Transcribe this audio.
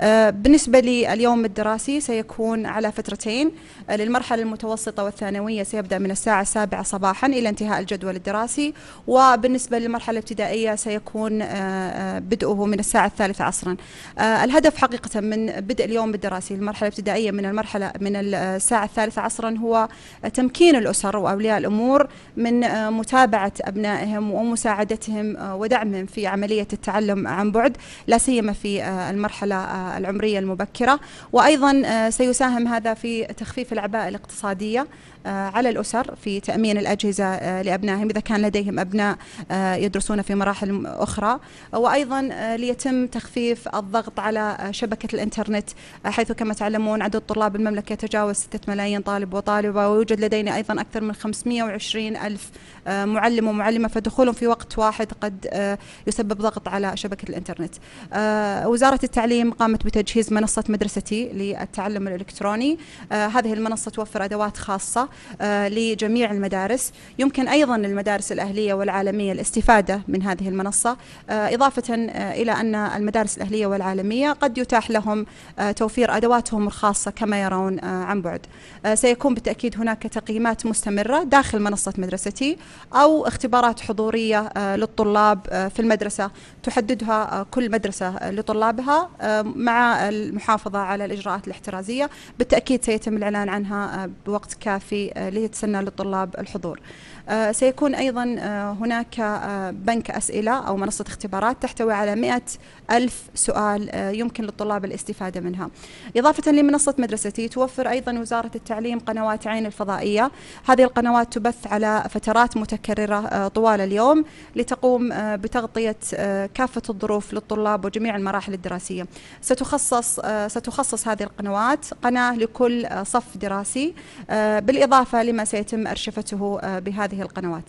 آه، بالنسبة لليوم الدراسي سيكون على فترتين آه، للمرحلة المتوسطة والثانوية سيبدأ من الساعة السابعة صباحا إلى انتهاء الجدول الدراسي وبالنسبة للمرحلة الابتدائية سيكون آه، بدءه من الساعة الثالثة عصرا الهدف حقيقة من بدء اليوم الدراسي المرحلة الابتدائية من المرحلة من الساعة الثالثة عصرا هو تمكين الأسر وأولياء الأمور من متابعة أبنائهم ومساعدتهم ودعمهم في عملية التعلم عن بعد لا سيما في المرحلة العمرية المبكرة وأيضا آه، سيساهم هذا في تخفيف العباء الاقتصادية آه، على الأسر في تأمين الأجهزة آه، لأبنائهم إذا كان لديهم أبناء يدرسون في مراحل أخرى وأيضا ليتم تخفيف الضغط على شبكة الإنترنت حيث كما تعلمون عدد طلاب المملكة يتجاوز 6 ملايين طالب وطالبة ويوجد لدينا أيضا أكثر من 520 ألف معلم ومعلمة فدخولهم في وقت واحد قد يسبب ضغط على شبكة الإنترنت وزارة التعليم قامت قمت بتجهيز منصة مدرستي للتعلم الإلكتروني آه، هذه المنصة توفر أدوات خاصة آه، لجميع المدارس يمكن أيضا المدارس الأهلية والعالمية الاستفادة من هذه المنصة آه، إضافة إلى أن المدارس الأهلية والعالمية قد يتاح لهم توفير أدواتهم الخاصة كما يرون عن بعد سيكون بالتأكيد هناك تقييمات مستمرة داخل منصة مدرستي أو اختبارات حضورية للطلاب في المدرسة تحددها كل مدرسة لطلابها مع مع المحافظة على الإجراءات الاحترازية بالتأكيد سيتم الإعلان عنها آه، بوقت كافي آه، ليتسنى للطلاب الحضور آه، سيكون أيضا هناك بنك أسئلة أو منصة اختبارات تحتوي على مئة ألف سؤال يمكن للطلاب الاستفادة منها إضافة لمنصة مدرستي توفر أيضا وزارة التعليم قنوات عين الفضائية هذه القنوات تبث على فترات متكررة طوال اليوم لتقوم بتغطية كافة الظروف للطلاب وجميع المراحل الدراسية ستخصص آه، ستخصص هذه القنوات قناة لكل آه، صف دراسي آه، بالإضافة لما سيتم أرشفته بهذه القنوات